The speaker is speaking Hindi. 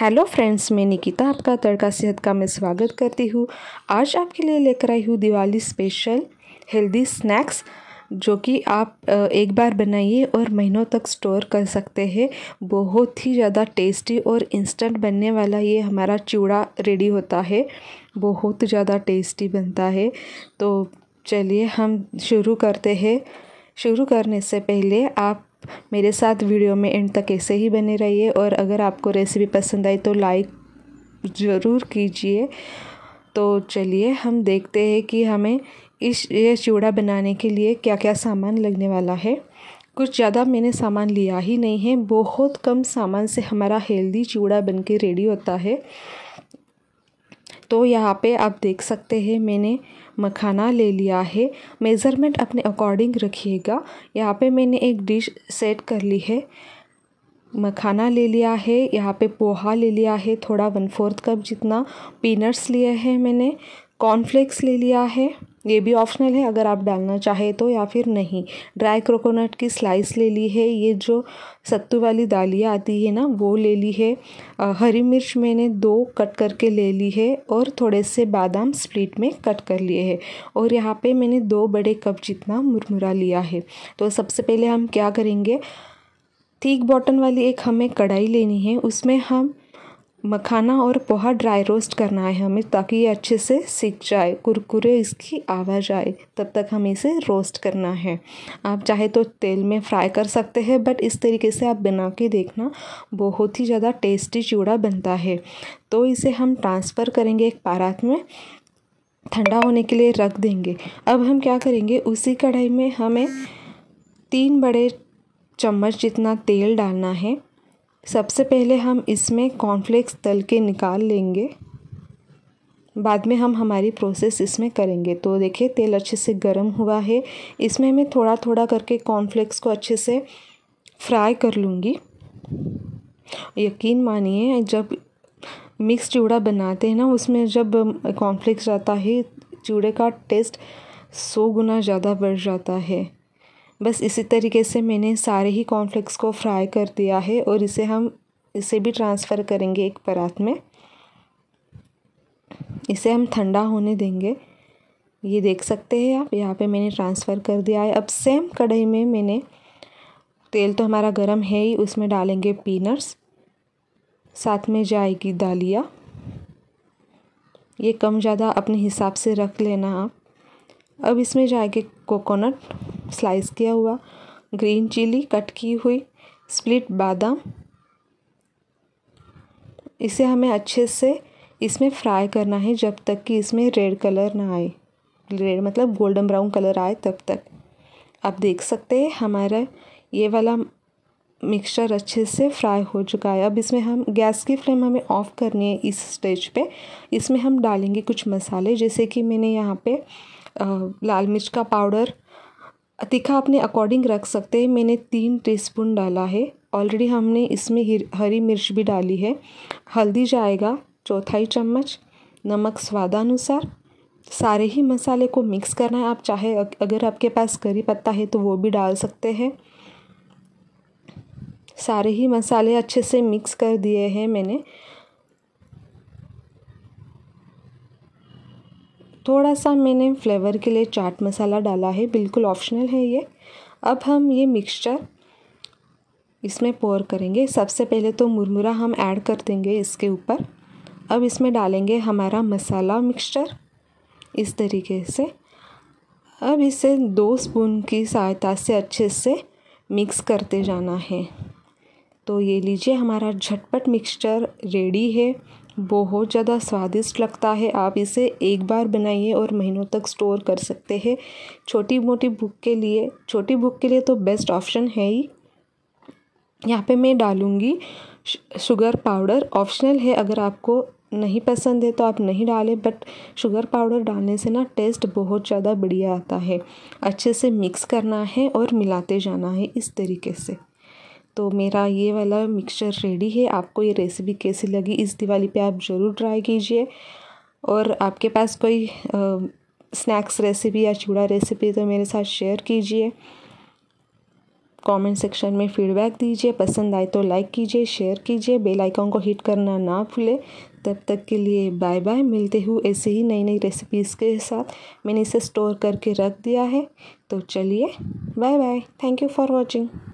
हेलो फ्रेंड्स मैं निकिता आपका तड़का सेहत का मैं स्वागत करती हूँ आज आपके लिए लेकर आई हूँ दिवाली स्पेशल हेल्दी स्नैक्स जो कि आप एक बार बनाइए और महीनों तक स्टोर कर सकते हैं बहुत ही ज़्यादा टेस्टी और इंस्टेंट बनने वाला ये हमारा चूड़ा रेडी होता है बहुत ज़्यादा टेस्टी बनता है तो चलिए हम शुरू करते हैं शुरू करने से पहले आप मेरे साथ वीडियो में एंड तक ऐसे ही बने रहिए और अगर आपको रेसिपी पसंद आई तो लाइक ज़रूर कीजिए तो चलिए हम देखते हैं कि हमें इस ये चूड़ा बनाने के लिए क्या क्या सामान लगने वाला है कुछ ज़्यादा मैंने सामान लिया ही नहीं है बहुत कम सामान से हमारा हेल्दी चूड़ा बन के रेडी होता है तो यहाँ पे आप देख सकते हैं मैंने मखाना ले लिया है मेज़रमेंट अपने अकॉर्डिंग रखिएगा यहाँ पे मैंने एक डिश सेट कर ली है मखाना ले लिया है यहाँ पे पोहा ले लिया है थोड़ा वन फोर्थ कप जितना पीनट्स लिए हैं मैंने कॉर्नफ्लेक्स ले लिया है ये भी ऑप्शनल है अगर आप डालना चाहे तो या फिर नहीं ड्राई कोकोनट की स्लाइस ले ली है ये जो सत्तू वाली दालियाँ आती है ना वो ले ली है हरी मिर्च मैंने दो कट करके ले ली है और थोड़े से बादाम स्प्लिट में कट कर लिए हैं और यहाँ पे मैंने दो बड़े कप जितना मुरमुरा लिया है तो सबसे पहले हम क्या करेंगे थीक बॉटन वाली एक हमें कढ़ाई लेनी है उसमें हम मखाना और पोहा ड्राई रोस्ट करना है हमें ताकि ये अच्छे से सीख जाए कुरकुरे इसकी आवाज़ आए तब तक हमें इसे रोस्ट करना है आप चाहे तो तेल में फ्राई कर सकते हैं बट इस तरीके से आप बना के देखना बहुत ही ज़्यादा टेस्टी चूड़ा बनता है तो इसे हम ट्रांसफ़र करेंगे एक पारात में ठंडा होने के लिए रख देंगे अब हम क्या करेंगे उसी कढ़ाई में हमें तीन बड़े चम्मच जितना तेल डालना है सबसे पहले हम इसमें कॉर्नफ्लेक्स तल के निकाल लेंगे बाद में हम हमारी प्रोसेस इसमें करेंगे तो देखिए तेल अच्छे से गर्म हुआ है इसमें मैं थोड़ा थोड़ा करके कॉर्नफ्लेक्स को अच्छे से फ्राई कर लूँगी यकीन मानिए जब मिक्स चूड़ा बनाते हैं ना उसमें जब कॉर्नफ्लेक्स जाता है चूड़े का टेस्ट सौ गुना ज़्यादा बढ़ जाता है बस इसी तरीके से मैंने सारे ही कॉर्नफ्लेक्स को फ्राई कर दिया है और इसे हम इसे भी ट्रांसफ़र करेंगे एक परात में इसे हम ठंडा होने देंगे ये देख सकते हैं आप यहाँ पे मैंने ट्रांसफ़र कर दिया है अब सेम कढ़ाई में मैंने तेल तो हमारा गरम है ही उसमें डालेंगे पीनट्स साथ में जाएगी दालिया ये कम ज़्यादा अपने हिसाब से रख लेना आप अब इसमें जाएंगे कोकोनट स्लाइस किया हुआ ग्रीन चिली कट की हुई स्प्लिट बादाम इसे हमें अच्छे से इसमें फ्राई करना है जब तक कि इसमें रेड कलर ना आए रेड मतलब गोल्डन ब्राउन कलर आए तब तक आप देख सकते हैं हमारा ये वाला मिक्सचर अच्छे से फ्राई हो चुका है अब इसमें हम गैस की फ्लेम हमें ऑफ़ करनी है इस स्टेज पे इसमें हम डालेंगे कुछ मसाले जैसे कि मैंने यहाँ पे लाल मिर्च का पाउडर तीखा अपने अकॉर्डिंग रख सकते हैं मैंने तीन टीस्पून डाला है ऑलरेडी हमने इसमें हरी मिर्च भी डाली है हल्दी जाएगा चौथाई चम्मच नमक स्वादानुसार सारे ही मसाले को मिक्स करना है आप चाहे अगर आपके पास करी पत्ता है तो वो भी डाल सकते हैं सारे ही मसाले अच्छे से मिक्स कर दिए हैं मैंने थोड़ा सा मैंने फ्लेवर के लिए चाट मसाला डाला है बिल्कुल ऑप्शनल है ये अब हम ये मिक्सचर इसमें पोर करेंगे सबसे पहले तो मुरमुरा हम ऐड कर देंगे इसके ऊपर अब इसमें डालेंगे हमारा मसाला मिक्सचर इस तरीके से अब इसे दो स्पून की सहायता से अच्छे से मिक्स करते जाना है तो ये लीजिए हमारा झटपट मिक्सचर रेडी है बहुत ज़्यादा स्वादिष्ट लगता है आप इसे एक बार बनाइए और महीनों तक स्टोर कर सकते हैं छोटी मोटी बुक के लिए छोटी बुक के लिए तो बेस्ट ऑप्शन है ही यहाँ पे मैं डालूँगी शुगर पाउडर ऑप्शनल है अगर आपको नहीं पसंद है तो आप नहीं डालें बट शुगर पाउडर डालने से ना टेस्ट बहुत ज़्यादा बढ़िया आता है अच्छे से मिक्स करना है और मिलाते जाना है इस तरीके से तो मेरा ये वाला मिक्सचर रेडी है आपको ये रेसिपी कैसी लगी इस दिवाली पे आप ज़रूर ट्राई कीजिए और आपके पास कोई स्नैक्स रेसिपी या चूड़ा रेसिपी तो मेरे साथ शेयर कीजिए कमेंट सेक्शन में फीडबैक दीजिए पसंद आए तो लाइक कीजिए शेयर कीजिए बेल आइकॉन को हिट करना ना भूले तब तक के लिए बाय बाय मिलते हुए ऐसे ही नई नई रेसिपीज़ के साथ मैंने इसे स्टोर करके रख दिया है तो चलिए bye bye thank you for watching